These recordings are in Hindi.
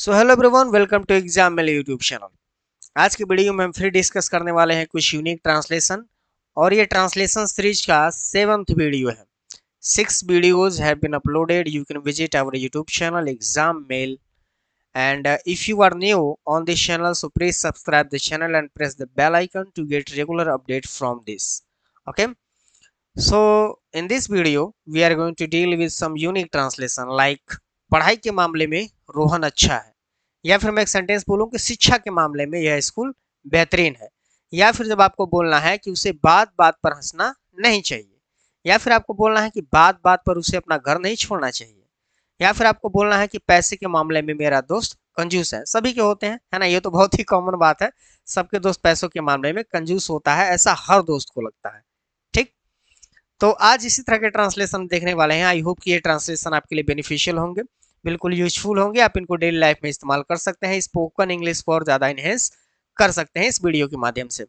so hello everyone welcome to exam mail YouTube channel आज की वीडियो में हम फिर डिस्कस करने वाले हैं कुछ यूनिक ट्रांसलेशन और ये ट्रांसलेशन सीरीज का सेवंथ वीडियो है six videos have been uploaded you can visit our YouTube channel exam mail and if you are new on this channel so please subscribe the channel and press the bell icon to get regular update from this okay so in this video we are going to deal with some unique translation like पढ़ाई के मामले में रोहन अच्छा है या फिर मैं एक सेंटेंस बोलूँ कि शिक्षा के मामले में यह स्कूल बेहतरीन है या फिर जब आपको बोलना है कि उसे बात बात पर हंसना नहीं चाहिए या फिर आपको बोलना है कि बात बात पर उसे अपना घर नहीं छोड़ना चाहिए या फिर आपको बोलना है कि पैसे के मामले में मेरा दोस्त कंजूस है सभी के होते हैं है ना ये तो बहुत ही कॉमन बात है सबके दोस्त पैसों के मामले में कंजूस होता है ऐसा हर दोस्त को लगता है तो आज इसी तरह के ट्रांसलेशन देखने वाले हैं आई होप कि ये ट्रांसलेशन आपके लिए बेनिफिशियल होंगे बिल्कुल यूजफुल होंगे आप इनको डेली लाइफ में इस्तेमाल कर सकते हैं स्पोकन इंग्लिश को और ज़्यादा इन्हेंस कर सकते हैं इस वीडियो के माध्यम से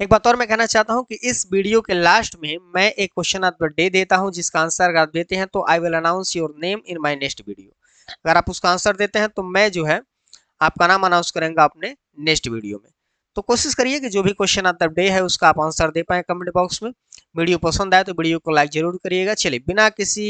एक बात और मैं कहना चाहता हूं कि इस वीडियो के लास्ट में मैं एक क्वेश्चन आप दे देता हूं जिसका आंसर अगर आप देते हैं तो I will announce your name in my next video अगर आप उसका आंसर देते हैं तो मैं जो है आपका नाम अनाउंस करेंगे अपने नेक्स्ट वीडियो में तो कोशिश करिए कि जो भी क्वेश्चन आता डे है उसका आप आंसर दे पाए कमेंट बॉक्स में वीडियो पसंद आए तो वीडियो को लाइक जरूर करिएगा चलिए बिना किसी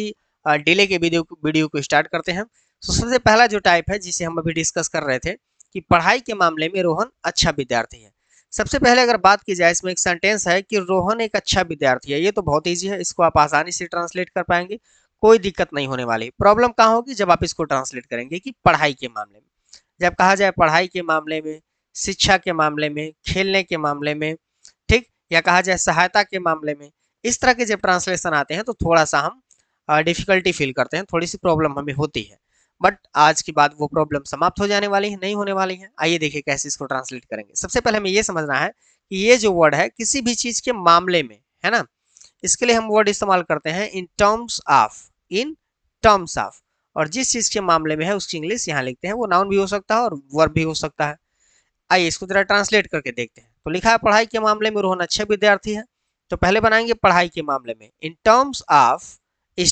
डिले के वीडियो वीडियो को स्टार्ट करते हैं तो सबसे पहला जो टाइप है जिसे हम अभी डिस्कस कर रहे थे कि पढ़ाई के मामले में रोहन अच्छा विद्यार्थी है सबसे पहले अगर बात की जाए इसमें एक सेंटेंस है कि रोहन एक अच्छा विद्यार्थी है ये तो बहुत ईजी है इसको आप आसानी से ट्रांसलेट कर पाएंगे कोई दिक्कत नहीं होने वाली प्रॉब्लम कहाँ होगी जब आप इसको ट्रांसलेट करेंगे कि पढ़ाई के मामले में जब कहा जाए पढ़ाई के मामले में शिक्षा के मामले में खेलने के मामले में ठीक या कहा जाए सहायता के मामले में इस तरह के जब ट्रांसलेशन आते हैं तो थोड़ा सा हम डिफिकल्टी फील करते हैं थोड़ी सी प्रॉब्लम हमें होती है बट आज की बात वो प्रॉब्लम समाप्त हो जाने वाली है नहीं होने वाली है आइए देखिए कैसे इसको ट्रांसलेट करेंगे सबसे पहले हमें ये समझना है कि ये जो वर्ड है किसी भी चीज के मामले में है ना इसके लिए हम वर्ड इस्तेमाल करते हैं in terms of in terms of और जिस चीज के मामले में है उसकी इंग्लिश यहाँ लिखते हैं वो नाउन भी हो सकता है और वर्ब भी हो सकता है आइए इसको जरा ट्रांसलेट करके देखते हैं तो लिखा है पढ़ाई के मामले में रोहन अच्छे विद्यार्थी है तो पहले बनाएंगे पढ़ाई के मामले में इन टर्म्स ऑफ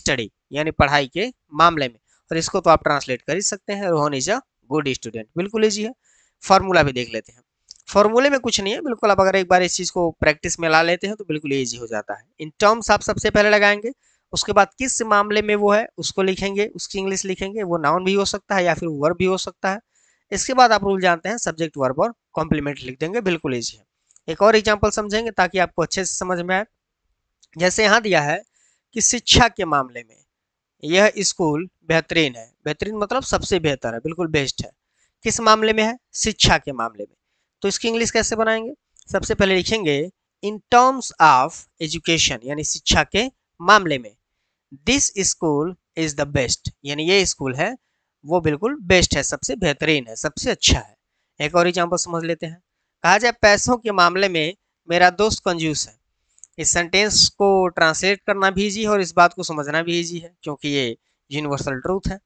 स्टडी यानी पढ़ाई के मामले में और इसको तो आप ट्रांसलेट कर ही सकते हैं Rohan is a good student बिल्कुल ईजी है फॉर्मूला भी देख लेते हैं फॉर्मूले में कुछ नहीं है बिल्कुल आप अगर एक बार इस चीज़ को प्रैक्टिस में ला लेते हैं तो बिल्कुल ईजी हो जाता है इन टर्म्स आप सबसे पहले लगाएंगे उसके बाद किस मामले में वो है उसको लिखेंगे उसकी इंग्लिश लिखेंगे वो नाउन भी हो सकता है या फिर वर्ब भी हो सकता है इसके बाद आप रूल जानते हैं सब्जेक्ट वर्ब और कॉम्प्लीमेंट लिख देंगे बिल्कुल ईजी है एक और एग्जाम्पल समझेंगे ताकि आपको अच्छे से समझ में आए जैसे यहाँ दिया है कि शिक्षा के मामले में यह स्कूल बेहतरीन है बेहतरीन मतलब सबसे बेहतर है बिल्कुल बेस्ट है किस मामले में है शिक्षा के मामले में तो इसकी इंग्लिश कैसे बनाएंगे सबसे पहले लिखेंगे इन टर्म्स ऑफ एजुकेशन यानी शिक्षा के मामले में this school is the best यानी ये स्कूल है वो बिल्कुल बेस्ट है सबसे बेहतरीन है सबसे अच्छा है एक और एग्जाम्पल समझ लेते हैं कहा जाए पैसों के मामले में मेरा दोस्त कंजूस है इस सेंटेंस को ट्रांसलेट करना भी ईजी है और इस बात को समझना भी ईजी है क्योंकि ये यूनिवर्सल ट्रूथ है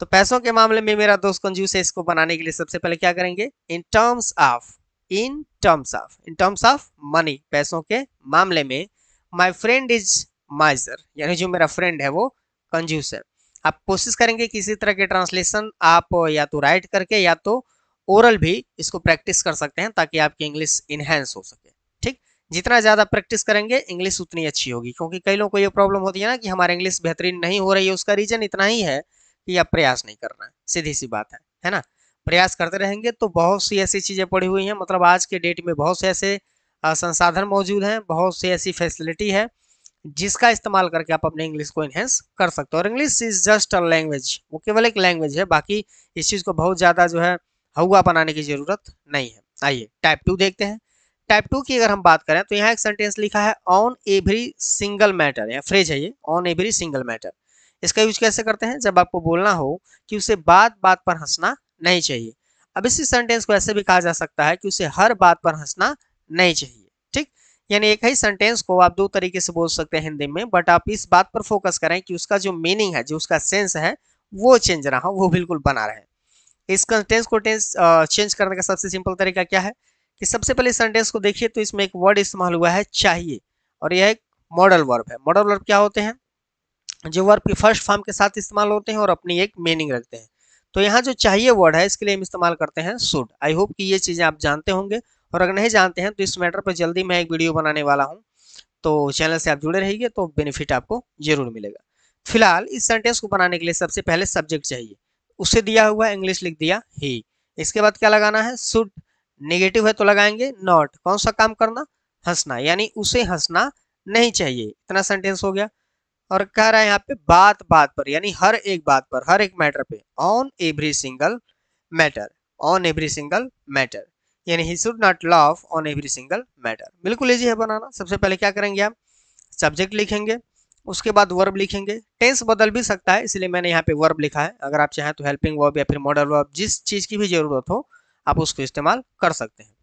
तो पैसों के मामले में मेरा दोस्त कंजूस है इसको बनाने के लिए सबसे पहले क्या करेंगे in terms of in terms of in terms of money पैसों के मामले में माई फ्रेंड इज माइजर यानी जो मेरा फ्रेंड है वो कंजूस है आप कोशिश करेंगे किसी तरह के ट्रांसलेशन आप या तो राइट करके या तो ओरल भी इसको प्रैक्टिस कर सकते हैं ताकि आपकी इंग्लिश इन्हेंस हो सके ठीक जितना ज़्यादा प्रैक्टिस करेंगे इंग्लिश उतनी अच्छी होगी क्योंकि कई लोगों को ये प्रॉब्लम होती है ना कि हमारा इंग्लिश बेहतरीन नहीं हो रही है उसका रीजन इतना ही है कि आप प्रयास नहीं करना है सीधी सी बात है है ना प्रयास करते रहेंगे तो बहुत सी ऐसी चीज़ें पड़ी हुई हैं मतलब आज के डेट में बहुत से ऐसे संसाधन मौजूद हैं बहुत सी ऐसी फैसिलिटी है जिसका इस्तेमाल करके आप अपने इंग्लिश को इन्हेंस कर सकते हो और English is just a language वो केवल एक लैंग्वेज है बाकी इस चीज़ को बहुत ज़्यादा जो है हवा बनाने की ज़रूरत नहीं है आइए टाइप टू देखते हैं टाइप टू की अगर हम बात करें तो यहाँ एक सेंटेंस लिखा है ऑन एवरी सिंगल मैटर या फ्रेज है ये ऑन एवरी सिंगल मैटर इसका यूज कैसे करते हैं जब आपको बोलना हो कि उसे बात बात पर हंसना नहीं चाहिए अब इसी सेंटेंस को ऐसे भी कहा जा सकता है कि उसे हर बात पर हंसना नहीं चाहिए यानी एक ही सेंटेंस को आप दो तरीके से बोल सकते हैं हिंदी में बट आप इस बात पर फोकस करें कि उसका जो मीनिंग है जो उसका सेंस है वो चेंज रहा हो वो बिल्कुल बना रहे इस कंटेंस को टेंस चेंज करने का सबसे सिंपल तरीका क्या है कि सबसे पहले सेंटेंस को देखिए तो इसमें एक वर्ड इस्तेमाल हुआ है चाहिए और यह एक मॉडल वर्ब है मॉडल वर्ब क्या होते हैं जो वर्ब की फर्स्ट फॉर्म के साथ इस्तेमाल होते हैं और अपनी एक मीनिंग रखते हैं तो यहाँ जो चाहिए वर्ड है इसके लिए हम इस्तेमाल करते हैं सुड आई होप कि ये चीज़ें आप जानते होंगे और अगर नहीं जानते हैं तो इस मैटर पर जल्दी मैं एक वीडियो बनाने वाला हूँ तो चैनल से आप जुड़े रहिए तो बेनिफिट आपको जरूर मिलेगा फिलहाल इस सेंटेंस को बनाने के लिए सबसे पहले सब्जेक्ट चाहिए उसे दिया हुआ इंग्लिश लिख दिया ही इसके बाद क्या लगाना है सुड नेगेटिव है तो लगाएंगे नॉट कौन सा काम करना हंसना यानी उसे हंसना नहीं चाहिए इतना सेंटेंस हो गया और कह रहा है यहाँ पे बात बात पर यानी हर एक बात पर हर एक मैटर पे on every single matter on every single matter यानी he should not love on every single matter बिल्कुल ईजी है बनाना सबसे पहले क्या करेंगे आप सब्जेक्ट लिखेंगे उसके बाद वर्ब लिखेंगे टेंस बदल भी सकता है इसलिए मैंने यहाँ पे वर्ब लिखा है अगर आप चाहें तो हेल्पिंग वर्ब या फिर मॉडल वर्ब जिस चीज़ की भी ज़रूरत हो आप उसको इस्तेमाल कर सकते हैं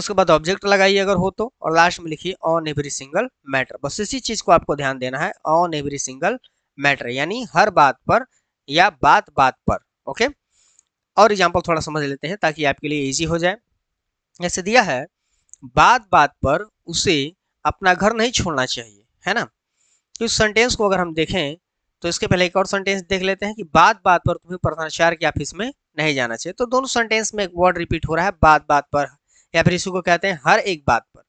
उसके बाद ऑब्जेक्ट लगाइए अगर हो तो और लास्ट में लिखिए ऑन एवरी सिंगल मैटर बस इसी चीज़ को आपको ध्यान देना है ऑन एवरी सिंगल मैटर यानी हर बात पर या बात बात पर ओके और एग्जाम्पल थोड़ा समझ लेते हैं ताकि आपके लिए ईजी हो जाए ऐसे दिया है बात बात पर उसे अपना घर नहीं छोड़ना चाहिए है ना तो इस सेंटेंस को अगर हम देखें तो इसके पहले एक और सेंटेंस देख लेते हैं कि बात बात पर तुम्हें प्रधानाचार्य के ऑफिस में नहीं जाना चाहिए तो दोनों सेंटेंस में एक वर्ड रिपीट हो रहा है बात बात पर या फिर इसी को कहते हैं हर एक बात पर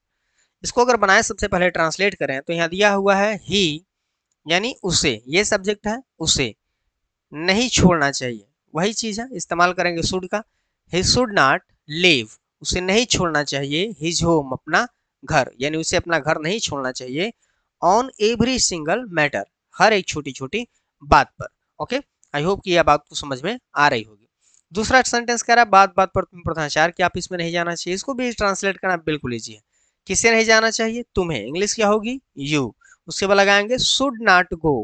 इसको अगर बनाए सबसे पहले ट्रांसलेट करें तो यहाँ दिया हुआ है ही यानी उसे ये सब्जेक्ट है उसे नहीं छोड़ना चाहिए वही चीज़ है इस्तेमाल करेंगे शुड का ही शुड नॉट लिव उसे नहीं छोड़ना चाहिए हिज होम अपना घर यानी उसे अपना घर नहीं छोड़ना चाहिए ऑन एवरी सिंगल मैटर हर एक छोटी छोटी बात पर ओके आई होप कि यह बात को समझ में आ रही होगी दूसरा सेंटेंस कह रहा है बात बात पर तुम प्रधानाचार कि आप इसमें नहीं जाना चाहिए इसको भी ट्रांसलेट करना बिल्कुल ईजी है किसे नहीं जाना चाहिए तुम्हें इंग्लिश क्या होगी यू उसके बाद लगाएंगे शुड नॉट गो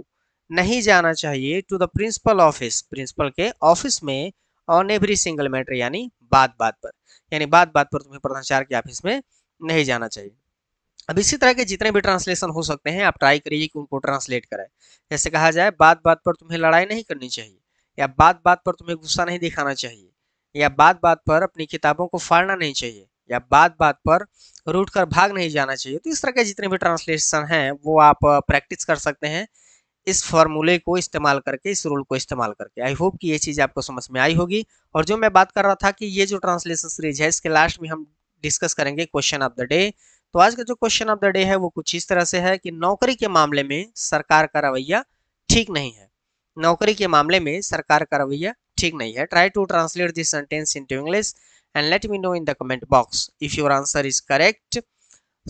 नहीं जाना चाहिए to the principal office principal के ऑफिस में ऑन एवरी सिंगल मैटर यानी बात बात पर यानी बात बात पर तुम्हें प्रधानाचार्य के ऑफिस में नहीं जाना चाहिए अब इसी तरह के जितने भी ट्रांसलेशन हो सकते हैं आप ट्राई करिए कि उनको ट्रांसलेट कराए जैसे कहा जाए बात बात पर तुम्हें लड़ाई नहीं करनी चाहिए या बात बात पर तुम्हें गुस्सा नहीं दिखाना चाहिए या बात बात पर अपनी किताबों को फाड़ना नहीं चाहिए या बात बात पर रूट कर भाग नहीं जाना चाहिए तो इस तरह के जितने भी ट्रांसलेशन हैं वो आप प्रैक्टिस कर सकते हैं इस फॉर्मूले को इस्तेमाल करके इस रूल को इस्तेमाल करके आई होप कि ये चीज़ आपको समझ में आई होगी और जो मैं बात कर रहा था कि ये जो ट्रांसलेशन सीरीज है इसके लास्ट में हम डिस्कस करेंगे क्वेश्चन ऑफ द डे तो आज का जो क्वेश्चन ऑफ द डे है वो कुछ इस तरह से है कि नौकरी के मामले में सरकार का रवैया ठीक नहीं है नौकरी के मामले में सरकार का रवैया ठीक नहीं है try to translate this sentence into English and let me know in the comment box if your answer is correct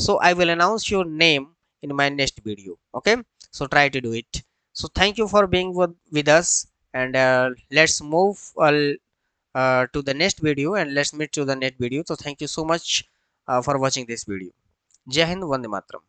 so I will announce your name in my next video okay so try to do it so thank you for being with, with us and uh, let's move uh, uh, to the next video and let's meet to the next video so thank you so much uh, for watching this video jai hind vande matram